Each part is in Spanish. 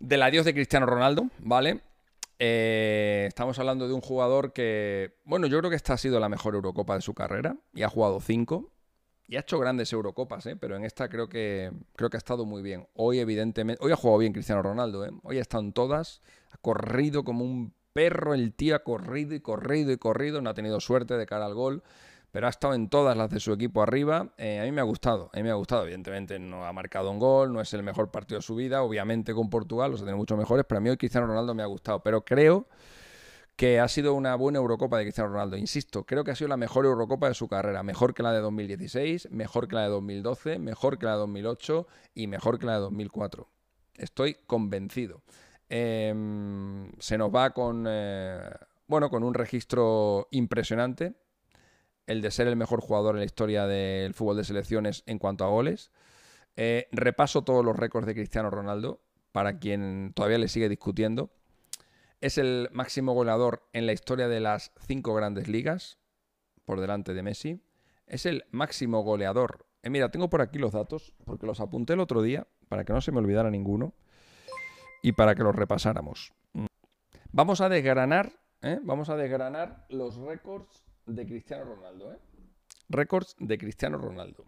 del adiós de Cristiano Ronaldo, ¿vale? Eh, estamos hablando de un jugador que, bueno, yo creo que esta ha sido la mejor Eurocopa de su carrera y ha jugado cinco y ha hecho grandes Eurocopas, ¿eh? pero en esta creo que, creo que ha estado muy bien. Hoy, evidentemente, hoy ha jugado bien Cristiano Ronaldo, ¿eh? hoy ha estado en todas, ha corrido como un perro, el tío ha corrido y corrido y corrido, no ha tenido suerte de cara al gol pero ha estado en todas las de su equipo arriba. Eh, a mí me ha gustado, a mí me ha gustado. Evidentemente no ha marcado un gol, no es el mejor partido de su vida, obviamente con Portugal los ha tenido muchos mejores, pero a mí hoy Cristiano Ronaldo me ha gustado, pero creo que ha sido una buena Eurocopa de Cristiano Ronaldo. Insisto, creo que ha sido la mejor Eurocopa de su carrera. Mejor que la de 2016, mejor que la de 2012, mejor que la de 2008 y mejor que la de 2004. Estoy convencido. Em, se nos va con, eh, bueno, con un registro impresionante el de ser el mejor jugador en la historia del fútbol de selecciones en cuanto a goles. Eh, repaso todos los récords de Cristiano Ronaldo, para quien todavía le sigue discutiendo. Es el máximo goleador en la historia de las cinco grandes ligas, por delante de Messi. Es el máximo goleador. Eh, mira, tengo por aquí los datos, porque los apunté el otro día, para que no se me olvidara ninguno, y para que los repasáramos. Mm. Vamos a desgranar, ¿eh? vamos a desgranar los récords de Cristiano Ronaldo, ¿eh? Récords de Cristiano Ronaldo.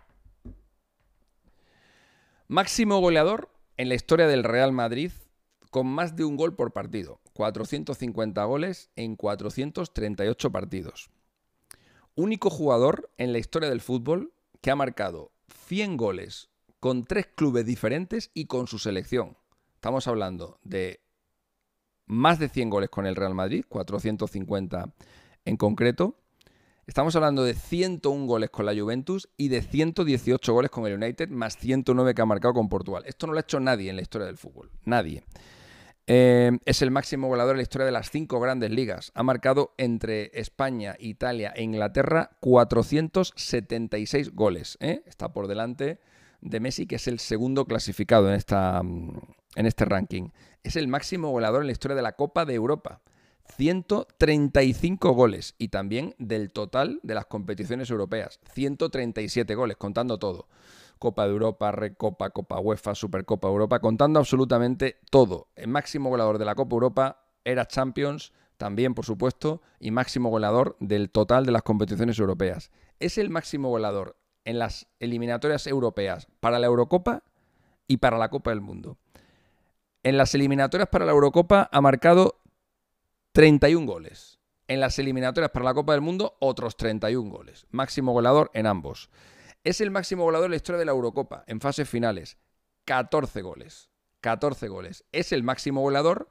Máximo goleador en la historia del Real Madrid con más de un gol por partido. 450 goles en 438 partidos. Único jugador en la historia del fútbol que ha marcado 100 goles con tres clubes diferentes y con su selección. Estamos hablando de más de 100 goles con el Real Madrid, 450 en concreto, Estamos hablando de 101 goles con la Juventus y de 118 goles con el United, más 109 que ha marcado con Portugal. Esto no lo ha hecho nadie en la historia del fútbol. Nadie. Eh, es el máximo goleador en la historia de las cinco grandes ligas. Ha marcado entre España, Italia e Inglaterra 476 goles. ¿eh? Está por delante de Messi, que es el segundo clasificado en, esta, mm, en este ranking. Es el máximo goleador en la historia de la Copa de Europa. 135 goles y también del total de las competiciones europeas, 137 goles, contando todo. Copa de Europa, Recopa, Copa UEFA, Supercopa Europa, contando absolutamente todo. El máximo goleador de la Copa Europa era Champions, también por supuesto, y máximo goleador del total de las competiciones europeas. Es el máximo goleador en las eliminatorias europeas para la Eurocopa y para la Copa del Mundo. En las eliminatorias para la Eurocopa ha marcado 31 goles. En las eliminatorias para la Copa del Mundo, otros 31 goles. Máximo goleador en ambos. Es el máximo goleador en la historia de la Eurocopa, en fases finales. 14 goles. 14 goles. Es el máximo goleador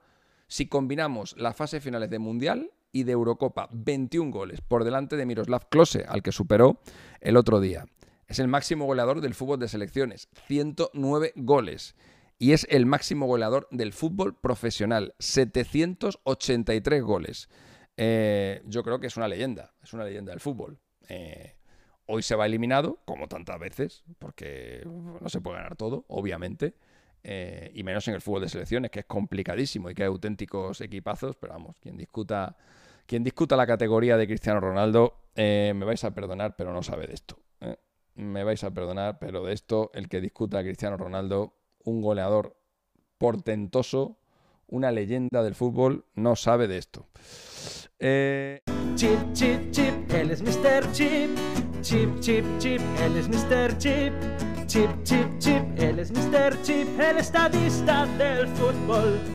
si combinamos las fases finales de Mundial y de Eurocopa. 21 goles por delante de Miroslav Klose, al que superó el otro día. Es el máximo goleador del fútbol de selecciones. 109 goles y es el máximo goleador del fútbol profesional. 783 goles. Eh, yo creo que es una leyenda, es una leyenda del fútbol. Eh, hoy se va eliminado, como tantas veces, porque no se puede ganar todo, obviamente. Eh, y menos en el fútbol de selecciones, que es complicadísimo y que hay auténticos equipazos, pero vamos, quien discuta, quien discuta la categoría de Cristiano Ronaldo, me vais a perdonar, pero no sabe de esto. Me vais a perdonar, pero de esto, el que discuta a Cristiano Ronaldo un goleador portentoso, una leyenda del fútbol, no sabe de esto. Eh... Chip, chip, chip, él es Mr. Chip. Chip, chip, chip, él es Mr. Chip. Chip, chip, chip, él es Mr. Chip, el estadista del fútbol.